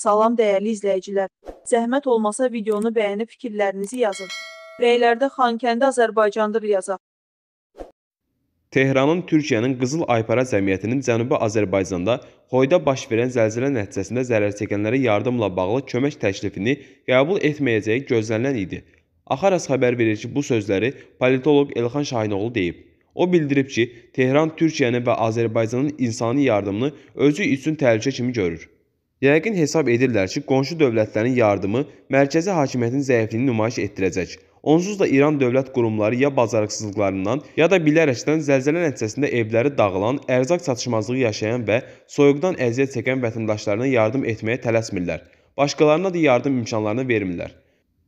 Salam dəyərli izləyicilər. Zəhmət olmasa videonu bəyənib fikirlərinizi yazın. Rəylərdə Xankəndi Azərbaycandır yazaq. Tehranın Türkiyənin Qızıl Aypara Cəmiyyətinin Cənubi Azərbaycanda Xoyda baş verən zəlzələ nəticəsində zərər çəkənlərə yardımla bağlı kömək təklifini qəbul etməyəcəyi gözlənilən idi. Axaras xəbər verir ki, bu sözləri politoloq Elxan Şahinoğlu deyib. O bildirib ki, Tehran Türkiyəni və Azərbaycanın insani yardımını özü üçün təhlükə kimi görür. Yəqin hesab edirlər ki, qonşu dövlətlərin yardımı mərkəzi hakimiyyətin zəifliyini nümayiş etdirəcək. Onsuz da İran dövlət qurumları ya bacarıqsızlıqlarından, ya da bilərəkdən zəlzələ nəticəsində evləri dağılan, ərzaq çatışmazlığı yaşayan və soyuqdan əziyyət çəkən vətəndaşlarına yardım etməyə tələsmirlər. Başqalarına da yardım imkanlarını vermirlər.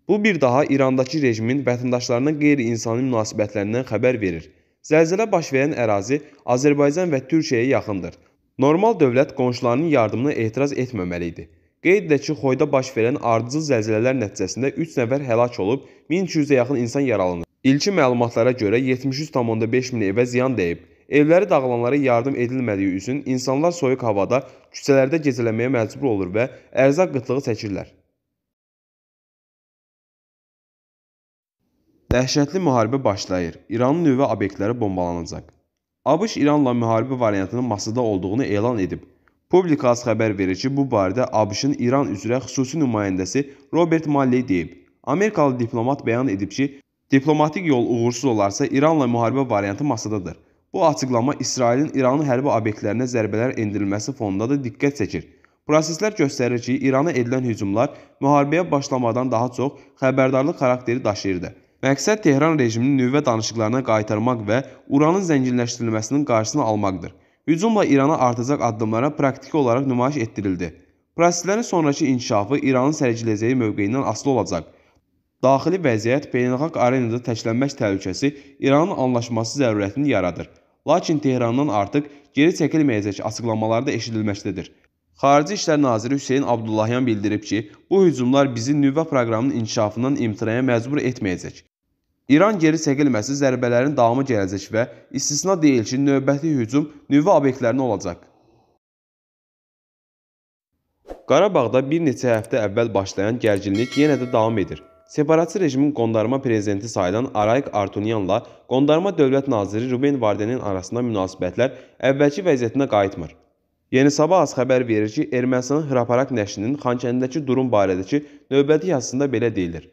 Bu bir daha İrandakı rejimin vətəndaşlarına qeyri-insani münasibətlərindən xəbər verir. Zəlzələ baş verən ərazi Azərbaycan və Türkiyəyə yaxındır. Normal dövlət qonşularının yardımına etiraz etməməli idi. Qeyd edək ki, Xoyda baş verən ardıcıl zəlzələlər nəticəsində 3 nəfər həlak olub, 1200-ə yaxın insan yaralanıb. İlkin məlumatlara görə 73,5 min evə ziyan dəyib. Evləri dağılanlara yardım edilmədiyi üçün insanlar soyuq havada küçələrdə gecələməyə məcbur olur və ərzaq qıtlığı çəkirlər. Dəhşətli müharibə başlayır. İranın nüvə obyektləri bombalanacaq. ABŞ İranla müharibə variantının masada olduğunu elan edib. Publikas xəbər verir ki, bu barədə ABŞ-ın İran üzrə xüsusi nümayəndəsi Robert Malley deyib. Amerikalı diplomat bəyan edib ki, diplomatik yol uğursuz olarsa İranla müharibə variantı masadadır. Bu açıqlama İsrailin İranın hərbi obyektlərinə zərbələr endirilməsi fonunda da diqqət çəkir. Proseslər göstərir ki, İrana edilən hücumlar müharibəyə başlamadan daha çox xəbərdarlıq xarakteri daşıyırdı. Məqsəd Tehran rejimini nüvə danışıqlarına qaytarmaq və uranın zənginləşdirilməsinin qarşısını almaqdır. Hücumla İrana artacaq addımlara praktiki olaraq nümayiş etdirildi. Proseslərin sonrakı inkişafı İranın sərgiləyəcəyi mövqeyindən asılı olacaq. Daxili vəziyyət beynəlxalq arenada təklənmək təhlükəsi İranın anlaşması zərurətini yaradır. Lakin Tehrandan artıq geri çəkilməyəcək açıqlamalar da eşidilməkdədir. Xarici İşlər Naziri Hüseyn Abdullahyan bildirib ki, bu hücumlar bizi nüvə proqramının inkişafından imtinaya məcbur etməyəcək. İran geri çəkilməsi zərbələrin davamı gələcək və istisna deyil ki, növbəti hücum nüvə obyektlərinə olacaq. Qarabağda bir neçə həftə əvvəl başlayan gərginlik yenə də davam edir. Separatçı rejimin qondarma prezidenti sayılan Arayik Artunyanla qondarma dövlət naziri Ruben Vardenin arasında münasibətlər əvvəlki vəziyyətinə qayıtmır. Yeni Sabah az xəbər verir ki, Ermənistanın Hraparak nəşrinin Xankəndidəki durum barədəki növbəti yazısında belə deyilir.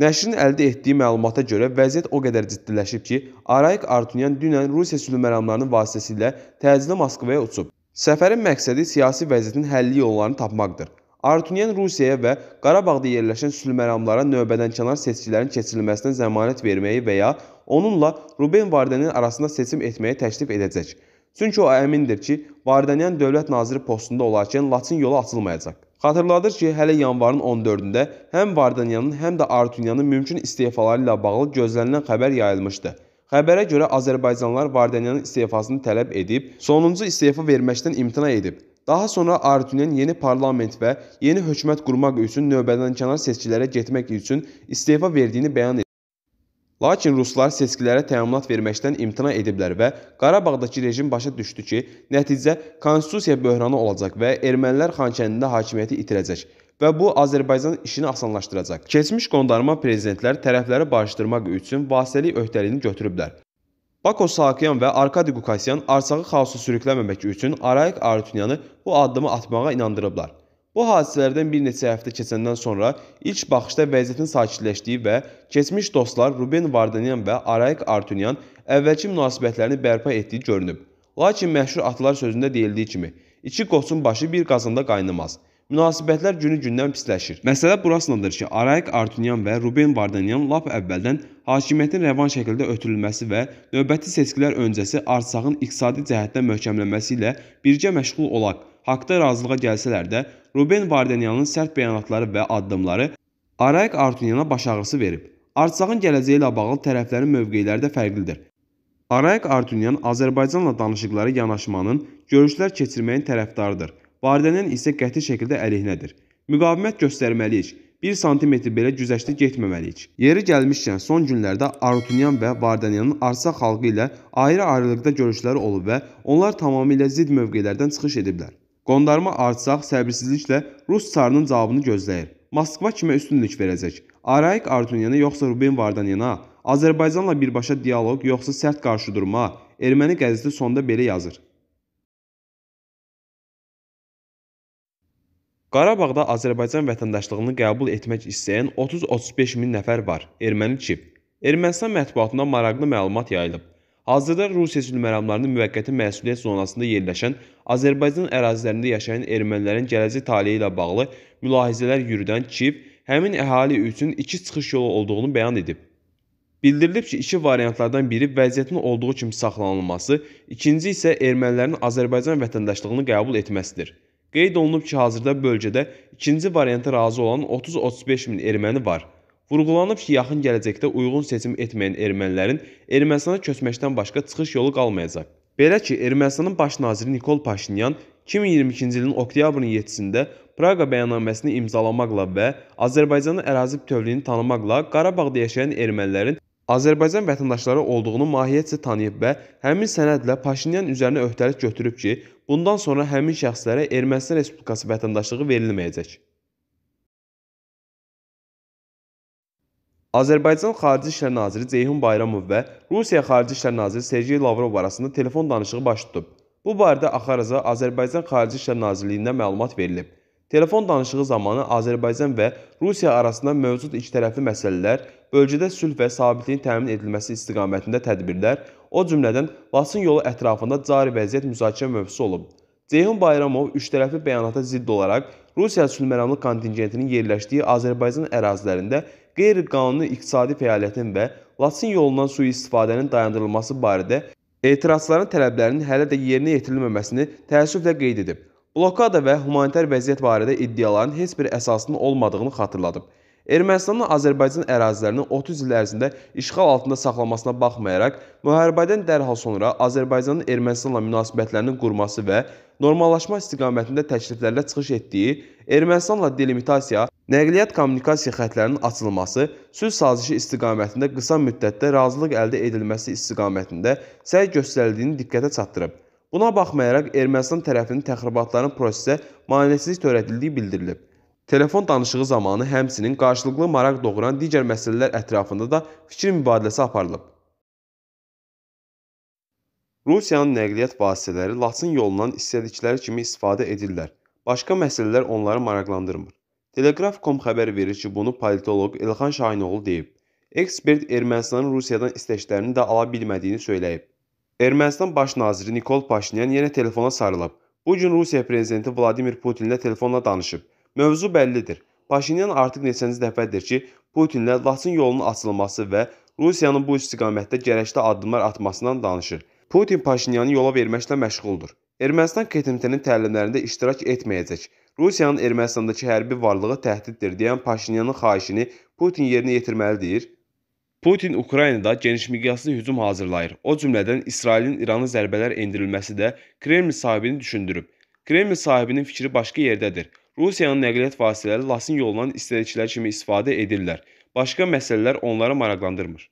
Nəşrin əldə etdiyi məlumata görə vəziyyət o qədər ciddiləşib ki, Arayik Artunyan dünən Rusiya sülh məramlarının vasitəsilə təzilə Moskvaya uçub. Səfərin məqsədi siyasi vəziyyətin həlli yollarını tapmaqdır. Artunyan Rusiyaya və Qarabağda yerləşən sülh məramlara növbədənkənar seçkilərin keçirilməsinə zəmanət verməyi və ya onunla Ruben Vardanin arasında seçim etməyi təklif edəcək. Çünki o əmindir ki, Vardanyan dövlət naziri postunda olarkən Laçın yolu açılmayacaq. Xatırladır ki, hələ yanvarın 14-də həm Vardanyanın, həm də Artunyanın mümkün istefaları ilə bağlı gözlənilən xəbər yayılmışdı. Xəbərə görə Azərbaycanlılar Vardanyanın istefasını tələb edib, sonuncu istefa verməkdən imtina edib. Daha sonra Artunyan yeni parlament və yeni hökumət qurmaq üçün növbədənkənar seçkilərə getmək üçün istefa verdiyini bəyan edib. Lakin ruslar seçkilərə təminat verməkdən imtina ediblər və Qarabağdakı rejim başa düşdü ki, nəticə konstitusiya böhranı olacaq və ermənilər Xankəndində hakimiyyəti itirəcək və bu Azərbaycan işini asanlaşdıracaq. Keçmiş qondarma prezidentlər tərəfləri barışdırmaq üçün vasitəlik öhdəliyini götürüblər. Bako Sakyan və Arkadi Qukasyan arsağı xaosu sürükləməmək üçün Arayik Arutunyanı bu addımı atmağa inandırıblar. Bu hadisələrdən bir neçə həftə keçəndən sonra ilk baxışda vəziyyətin sakitləşdiyi və keçmiş dostlar Ruben Vardanyan və Araik Artunyan əvvəlki münasibətlərini bərpa etdiyi görünüb. Lakin məşhur atalar sözündə deyildiyi kimi, iki qoçun başı bir qazanda qaynamaz. Münasibətlər günü-gündən pisləşir. Məsələ burasındadır ki, Araik Artunyan və Ruben Vardanyan lap əvvəldən hakimiyyətin rəvan şəkildə ötürülməsi və növbəti seçkilər öncəsi Artsağın iqtisadi cəhətdən möhkəmlənməsi ilə birgə məşğul olaq haqda razılığa gəlsələr də, Ruben Vardanyanın sərt bəyanatları və addımları Araik Artunyana baş ağrısı verib. Artsağın gələcəyi ilə bağlı tərəflərin mövqeləri də fərqlidir. Araik Artunyan Azərbaycanla danışıqlara yanaşmanın, görüşlər keçirməyin tərəfdarıdır. Vardanyan isə qəti şəkildə əleyhinədir. Müqavimət göstərməliyik. 1 sm belə güzəştə getməməliyik. Yeri gəlmişkən son günlərdə Arutunyan və Vardanyanın Arsaq xalqı ilə ayrı-ayrılıqda görüşləri olub və onlar tamamilə zidd mövqelərdən çıxış ediblər. Qondarma Artsaq səbirsizliklə Rus sarının cavabını gözləyir. Moskva kimə üstünlük verəcək? Arayik Artunyana yoxsa Ruben Vardanyana? Azərbaycanla birbaşa dialoq yoxsa sərt qarşıdurma? Erməni qəzeti sonda belə yazır. Qarabağda Azərbaycan vətəndaşlığını qəbul etmək istəyən 30-35 min nəfər var. Erməni çip. Ermənistan mətbuatında maraqlı məlumat yayılıb. Hazırda Rusiya sülhməramlarının müvəqqəti məsuliyyət zonasında yerləşən Azərbaycan ərazilərində yaşayan ermənilərin gələcək taleyi ilə bağlı mülahizələr yürüdən Kiyev həmin əhali üçün iki çıxış yolu olduğunu bəyan edib. Bildirilib ki, iki variantlardan biri vəziyyətin olduğu kimi saxlanılması, ikinci isə ermənilərin Azərbaycan vətəndaşlığını qəbul etməsidir. Qeyd olunub ki, hazırda bölgədə ikinci varianta razı olan 30-35 min erməni var. Vurğulanıb ki, yaxın gələcəkdə uyğun seçim etməyən ermənilərin Ermənistana köçməkdən başqa çıxış yolu qalmayacaq. Belə ki, Ermənistanın baş naziri Nikol Paşinyan 2022-ci ilin oktyabrın 7-sində Praqa bəyannaməsini imzalamaqla və Azərbaycanın ərazi bütövlüyünü tanımaqla Qarabağda yaşayan ermənilərin Azərbaycan vətəndaşları olduğunu mahiyyətcə tanıyıb və həmin sənədlə Paşinyan üzərinə öhdəlik götürüb ki, bundan sonra həmin şəxslərə Ermənistan Respublikası vətəndaşlığı verilməyəcək. Azərbaycan Xarici İşlər naziri Ceyhun Bayramov və Rusiya Xarici İşlər naziri Sergey Lavrov arasında telefon danışığı baş tutub. Bu barədə Axaraza Azərbaycan Xarici İşlər Nazirliyindən məlumat verilib. Telefon danışığı zamanı Azərbaycan və Rusiya arasında mövcud ikitərəfli məsələlər, bölgədə sülh və sabitliyin təmin edilməsi istiqamətində tədbirlər, o cümlədən Laçın yolu ətrafında cari vəziyyət müzakirə mövzusu olub. Ceyhun Bayramov üçtərəfli bəyanata zidd olaraq Rusiya sülhməramlı kontingentinin yerləşdiyi Azərbaycan ərazilərində qeyri-qanuni iqtisadi fəaliyyətin və Laçın yolundan sui-istifadənin dayandırılması barədə etirazların tələblərinin hələ də yerinə yetirilməməsini təəssüflə qeyd edib. Blokada və humanitar vəziyyət barədə iddiaların heç bir əsasının olmadığını xatırladıb. Ermənistanın Azərbaycan ərazilərini 30 il ərzində işğal altında saxlamasına baxmayaraq, müharibədən dərhal sonra Azərbaycanın Ermənistanla münasibətlərinin qurması və normallaşma istiqamətində təkliflərlə çıxış etdiyi Ermənistanla delimitasiya, nəqliyyat kommunikasiya xətlərinin açılması, sülh sazişi istiqamətində qısa müddətdə razılıq əldə edilməsi istiqamətində səy göstərildiyini diqqətə çatdırıb. Buna baxmayaraq Ermənistan tərəfinin təxribatların prosesə maneəsizlik törədildiyi bildirilib. Telefon danışığı zamanı həmçinin qarşılıqlı maraq doğuran digər məsələlər ətrafında da fikir mübadiləsi aparılıb. Rusiyanın nəqliyyat vasitələri Laçın yolundan istədikləri kimi istifadə edirlər. Başqa məsələlər onları maraqlandırmır. Teleqraf.com xəbər verir ki, bunu politoloq Elxan Şahinoğlu deyib. Ekspert Ermənistanın Rusiyadan istəklərini də ala bilmədiyini söyləyib. Ermənistan baş naziri Nikol Paşinyan yenə telefona sarılıb. Bu gün Rusiya prezidenti Vladimir Putinlə telefonla danışıb. Mövzu bəllidir. Paşinyan artıq neçənci dəfədir ki, Putinlə Laçın yolunun açılması və Rusiyanın bu istiqamətdə gərəkli addımlar atmasından danışır. Putin Paşinyanı yola verməklə məşğuldur. Ermənistan KTMT-nin təlimlərində iştirak etməyəcək. Rusiyanın Ermənistandakı hərbi varlığı təhdiddir deyən Paşinyanın xahişini Putin yerinə yetirməli deyir. Putin Ukraynada genişmiqyaslı hücum hazırlayır. O cümlədən İsrailin İranı zərbələr endirilməsi də Kreml sahibini düşündürüb. Kreml sahibinin fikri başqa yerdədir. Rusiyanın nəqliyyat vasitələri Lasin yolundan istədikləri kimi istifadə edirlər. Başqa məsələlər onları maraqlandırmır.